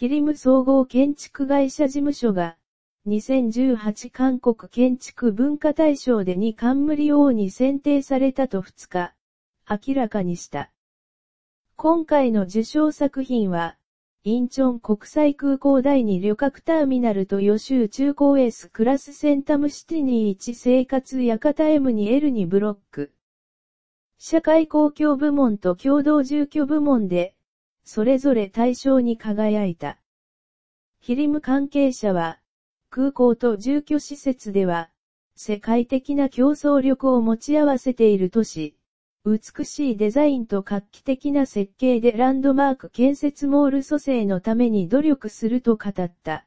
キリム総合建築会社事務所が、2018韓国建築文化大賞で2冠王に選定されたと2日、明らかにした。今回の受賞作品は、インチョン国際空港第2旅客ターミナルと予習中高エースクラスセンタムシティに1生活館 M2L2 ブロック。社会公共部門と共同住居部門で、それぞれ対象に輝いた。ヒリム関係者は、空港と住居施設では、世界的な競争力を持ち合わせている都市、美しいデザインと画期的な設計でランドマーク建設モール蘇生のために努力すると語った。